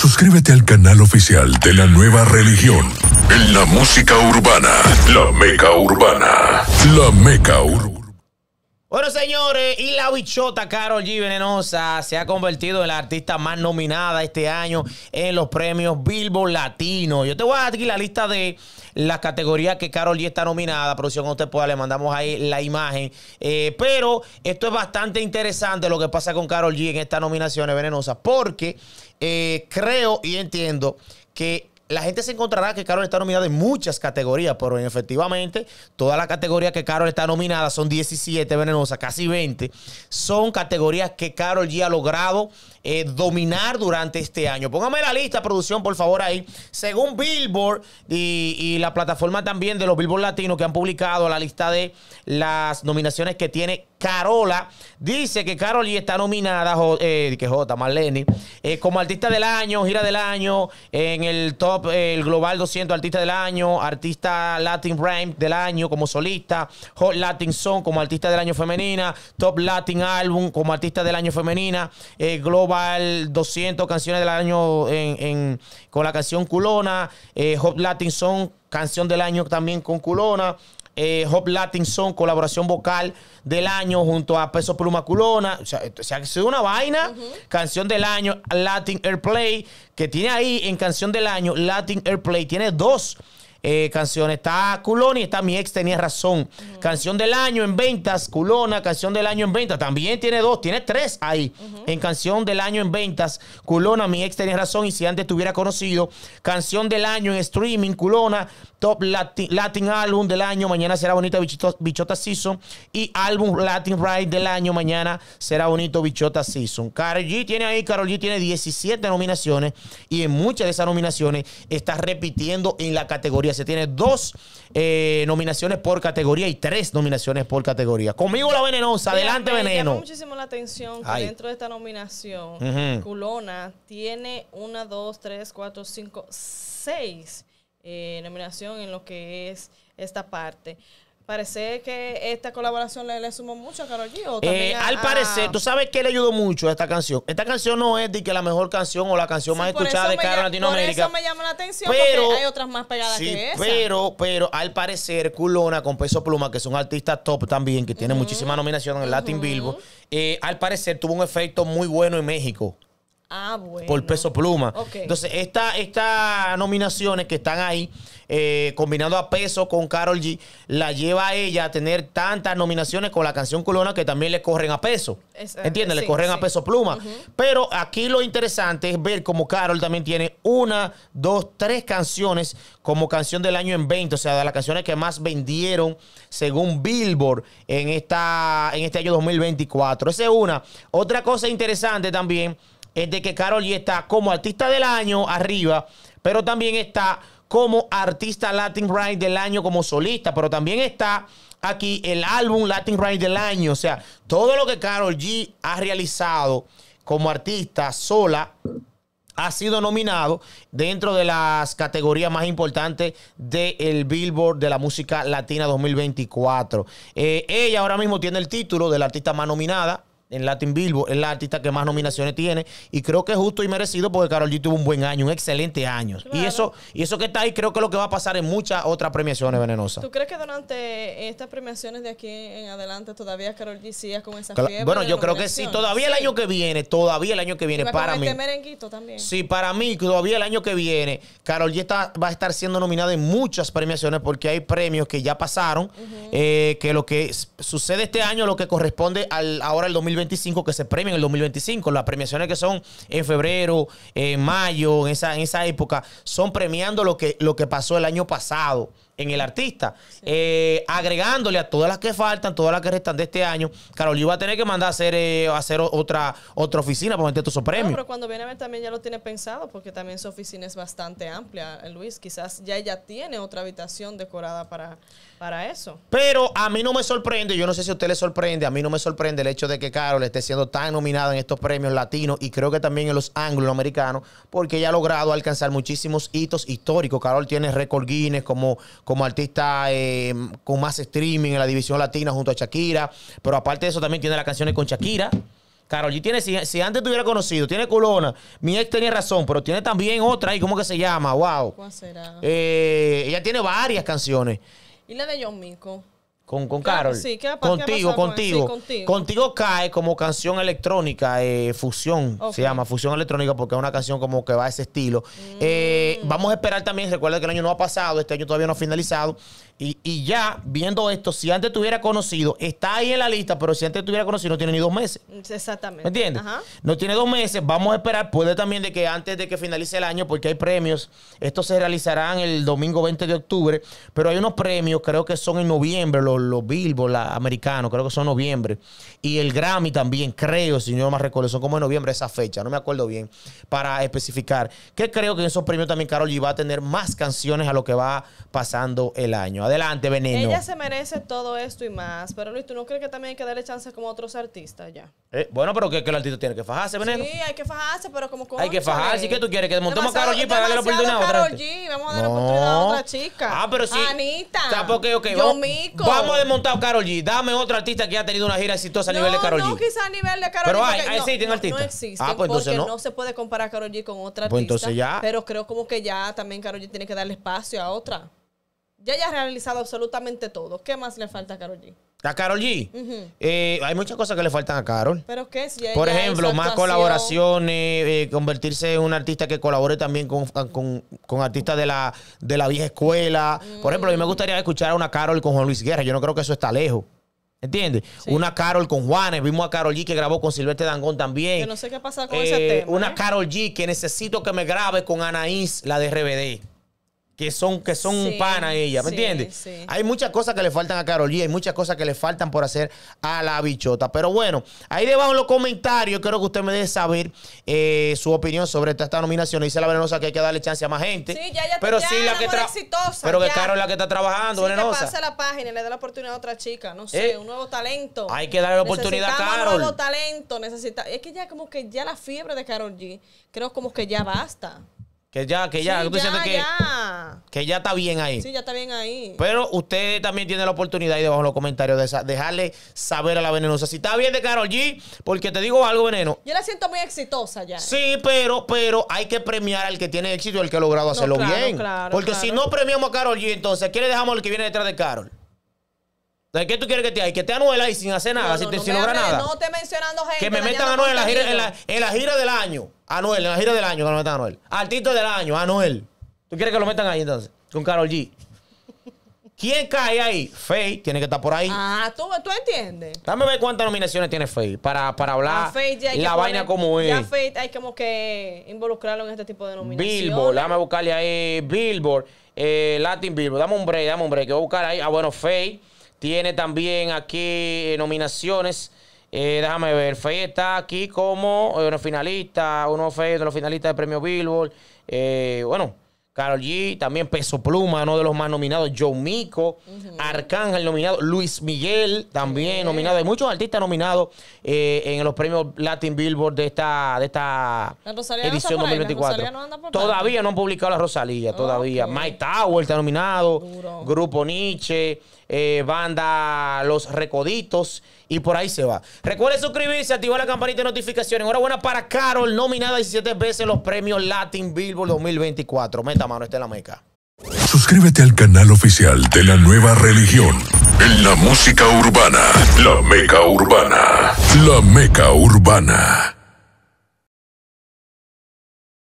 Suscríbete al canal oficial de la nueva religión. En la música urbana. La Meca Urbana. La Meca Urbana. Bueno, señores, y la bichota Carol G. Venenosa se ha convertido en la artista más nominada este año en los premios Bilbo Latino. Yo te voy a dar aquí la lista de las categorías que Carol G está nominada. Producción, usted pueda, le mandamos ahí la imagen. Eh, pero esto es bastante interesante lo que pasa con Carol G en estas nominaciones venenosas, porque eh, creo y entiendo que la gente se encontrará que Carol está nominada en muchas categorías, pero efectivamente todas las categorías que Carol está nominada son 17 venenosas, casi 20. Son categorías que Carol ya ha logrado eh, dominar durante este año. Póngame la lista, producción, por favor, ahí. Según Billboard y, y la plataforma también de los Billboard Latinos que han publicado la lista de las nominaciones que tiene Carola. Dice que Carol y está nominada, eh, que J, Marlene, eh, como artista del año, gira del año, en el top, eh, el Global 200 artista del año, artista Latin Rhyme del año como solista, Hot Latin Song como artista del año femenina, Top Latin Album como artista del año femenina, Global 200 canciones del año con la canción Culona, Hot Latin Song canción del año también con Culona. Eh, Hop Latin Song, colaboración vocal del año junto a Peso Pluma O sea, se ha sido una vaina. Canción del año, Latin Airplay, que tiene ahí en Canción del Año, Latin Airplay, tiene dos canción eh, canciones. Está Culona y está Mi ex tenía razón. Canción del año en ventas, Culona, canción del año en ventas. También tiene dos, tiene tres ahí. En canción del año en ventas, Culona, Mi ex tenía razón y si antes te conocido. Canción del año en streaming, Culona, Top Latin, Latin Album del año, mañana será bonita Bichota, Bichota Season. Y álbum Latin Ride del año, mañana será bonito Bichota Season. Carol G tiene ahí, Carol G tiene 17 nominaciones y en muchas de esas nominaciones está repitiendo en la categoría se tiene dos eh, nominaciones por categoría y tres nominaciones por categoría. Conmigo la venenosa. Adelante, veneno. muchísimo la atención que dentro de esta nominación, Culona tiene una, dos, tres, cuatro, cinco, seis eh, nominación en lo que es esta parte. Parece que esta colaboración le, sumó mucho a Karol G. también eh, al parecer, tú sabes que le ayudó mucho a esta canción. Esta canción no es de que la mejor canción o la canción más escuchada de Karol Latinoamérica. eso me llama la atención porque hay otras más pegadas que esa. Pero, pero al parecer, Culona con Peso Pluma, que es un artista top también, que tiene muchísima nominación en el Latin Billboard, eh, al parecer tuvo un efecto muy bueno en México. Ah, Por peso pluma. Entonces, estas esta nominaciones que están ahí, eh, combinando a peso con Carol G, la lleva a ella a tener tantas nominaciones con la canción Colona que también le corren a peso. Eh, ¿Entiendes? le corren a peso pluma. Pero aquí lo interesante es ver cómo Carol también tiene una, dos, tres canciones como canción del año en 20, o sea, de las canciones que más vendieron según Billboard en, esta, en este año 2024. Esa es una. Otra cosa interesante también es de que Carol G está como artista del año arriba, pero también está como artista Latin Ride del año como solista, pero también está aquí el álbum Latin Ride del año. O sea, todo lo que Carol G ha realizado como artista sola ha sido nominado dentro de las categorías más importantes del Billboard de la música latina 2024. Eh, ella ahora mismo tiene el título de la artista más nominada en Latin Bilbo es la artista que más nominaciones tiene y creo que es justo y merecido porque Carol G tuvo un buen año, un excelente año. Y eso y eso que está ahí creo que es lo que va a pasar en muchas otras premiaciones venenosas. ¿Tú crees que durante estas premiaciones de aquí en adelante todavía Carol G siga con esa fiebre? Bueno, yo creo que sí, todavía el año que viene, todavía el año que viene para mí. Este merenguito también. Sí, para mí todavía el año que viene Carol G está, va a estar siendo nominada en muchas premiaciones porque hay premios que ya pasaron eh, que lo que sucede este año lo que corresponde al ahora el 2020 25 que se premia en el 2025. Las premiaciones que son en febrero, en mayo, en esa, en esa época, son premiando lo que, lo que pasó el año pasado en el artista. Eh, agregándole a todas las que faltan, todas las que restan de este año, yo va a tener que mandar a hacer, eh, hacer otra, otra oficina para meter todos esos premios. pero cuando viene a ver también ya lo tiene pensado, porque también su oficina es bastante amplia, Luis. Quizás ya ella tiene otra habitación decorada para, para eso. Pero a mí no me sorprende, yo no sé si a usted le sorprende, a mí no me sorprende el hecho de que Carol esté siendo tan nominada en estos premios latinos y creo que también en los angloamericanos, porque ella ha logrado alcanzar muchísimos hitos históricos. Carol tiene récord Guinness como como artista eh, con más streaming en la división latina junto a Shakira. Pero aparte de eso, también tiene las canciones con Shakira. Carol G tiene, si, antes te hubiera conocido, tiene Colona. Mi ex tenía razón, pero tiene también otra ahí, ¿cómo que se llama? ¡Wow! ¿Cuál será? Eh, ella tiene varias canciones. ¿Y la de John Mico? con, Carol. contigo, contigo, contigo, cae como canción electrónica, eh, fusión, se llama fusión electrónica porque es una canción como que va a ese estilo. Eh, mm. vamos a esperar también, recuerda que el año no ha pasado, este año todavía no ha finalizado. Y, ya viendo esto, si antes hubiera conocido, está ahí en la lista, pero si antes te hubiera conocido, no tiene ni dos meses. Exactamente. ¿Me entiendes? No tiene dos meses, vamos a esperar, puede también de que antes de que finalice el año, porque hay premios, estos se realizarán el domingo 20 de octubre, pero hay unos premios, creo que son en noviembre, los los Billboard americanos, creo que son noviembre. Y el Grammy también, creo, si no me recuerdo, son como en noviembre esa fecha, no me acuerdo bien, para especificar. Que creo que en esos premios también Carol G va a tener más canciones a lo que va pasando el año. Adelante, Veneno. Ella se merece todo esto y más. Pero Luis, ¿tú no crees que también hay que darle chance como otros artistas ya? Eh, bueno, pero que, el artista tiene que fajarse, Veneno. Sí, hay que fajarse, pero como con Hay que fajarse. ¿Y qué tú quieres? Que montemos a Carol G para darle la oportunidad a otra. Carol G, vamos a darle oportunidad a otra chica. Ah, pero sí. Anita. O sea, yo de desmontado Carol G. Dame otro artista que haya tenido una gira exitosa a nivel de Carol G. No, quizás a nivel de Carol G. Pero hay, no, existen artistas. No existen. Ah, pues entonces porque no. se puede comparar Carol G con otra pues artista. Pues entonces ya. Pero creo como que ya también Carol G tiene que darle espacio a otra. Ya ya ha realizado absolutamente todo. ¿Qué más le falta a Carol G? A Carol G. Eh, hay muchas cosas que le faltan a Carol. Pero qué Por ejemplo, más colaboraciones, eh, convertirse en un artista que colabore también con, artistas de la, vieja escuela. Por ejemplo, a mí me mm. gustaría escuchar a una Carol con Juan Luis Guerra. Yo no creo que eso está lejos. ¿Entiendes? Una Carol con Juanes. Vimos a Carol G que grabó con Silvestre Dangón también. Yo no sé qué pasa con ese eh, tema. Una Carol G que necesito que me grabe con Anaís, la de RBD que son, que son sí, pana ella, ¿me entiendes? Hay muchas cosas que le faltan a Carol G, hay muchas cosas que le faltan por hacer a la bichota. Pero bueno, ahí debajo en los comentarios, quiero que usted me dé saber eh, su opinión sobre esta, nominación. Dice la venenosa que hay que darle chance a más gente. Sí, ya, ya, pero sí la que Pero que Carol es la que está trabajando, venenosa. Que pase la página, le da la oportunidad a otra chica, no sé, eh, un nuevo talento. Hay que darle la oportunidad a Carol. Un nuevo talento, necesita. Es que ya como que ya la fiebre de Carol G, creo como que ya basta. Que ya, que ya, que, ya. está bien ahí. Sí, ya está bien ahí. Pero usted también tiene la oportunidad ahí debajo en los comentarios de dejarle saber a la venenosa. Si está bien de Carol G, porque te digo algo, veneno. Yo la siento muy exitosa ya. Sí, pero, pero hay que premiar al que tiene éxito y al que ha logrado hacerlo bien. porque si no premiamos a Carol G, entonces, ¿a le dejamos el que viene detrás de Carol? ¿De qué tú quieres que te hay? Que esté anuela ahí sin hacer nada, no, no, nada. No te mencionando gente. Que me metan a Anuel en la, gira, del año. Anuel, en la gira del año que lo metan a Anuel. Artista del año, Anuel. ¿Tú quieres que lo metan ahí entonces? Con Carol G. ¿Quién cae ahí? Faye tiene que estar por ahí. Ah, tú, tú entiendes. Dame ver cuántas nominaciones tiene Faye para, para hablar ya la vaina como es. Ya Faye hay como que involucrarlo en este tipo de nominaciones. Billboard, dame buscarle ahí Billboard, eh, Latin Billboard. Dame un break, dame un break. Que voy a buscar ahí. Ah, bueno, Faye. Tiene también aquí eh, nominaciones. Eh, déjame ver, Faye está aquí como eh, finalista, uno de los finalistas del premio Billboard. Eh, bueno, Carol G, también Peso Pluma, uno de los más nominados. Joe Mico, Arcángel nominado, Luis Miguel también nominado. Hay muchos artistas nominados en los premios Latin Billboard de esta, de esta edición 2024. todavía no han publicado la Rosalía, todavía. Mike Tower está nominado, Grupo Nietzsche. Eh, banda Los Recoditos y por ahí se va. Recuerde suscribirse, activar la campanita de notificaciones. Enhorabuena para Carol, nominada 17 veces los premios Latin Billboard 2024. Meta mano, esta es la meca. Suscríbete al canal oficial de la nueva religión. En la música urbana, la meca urbana, la meca urbana.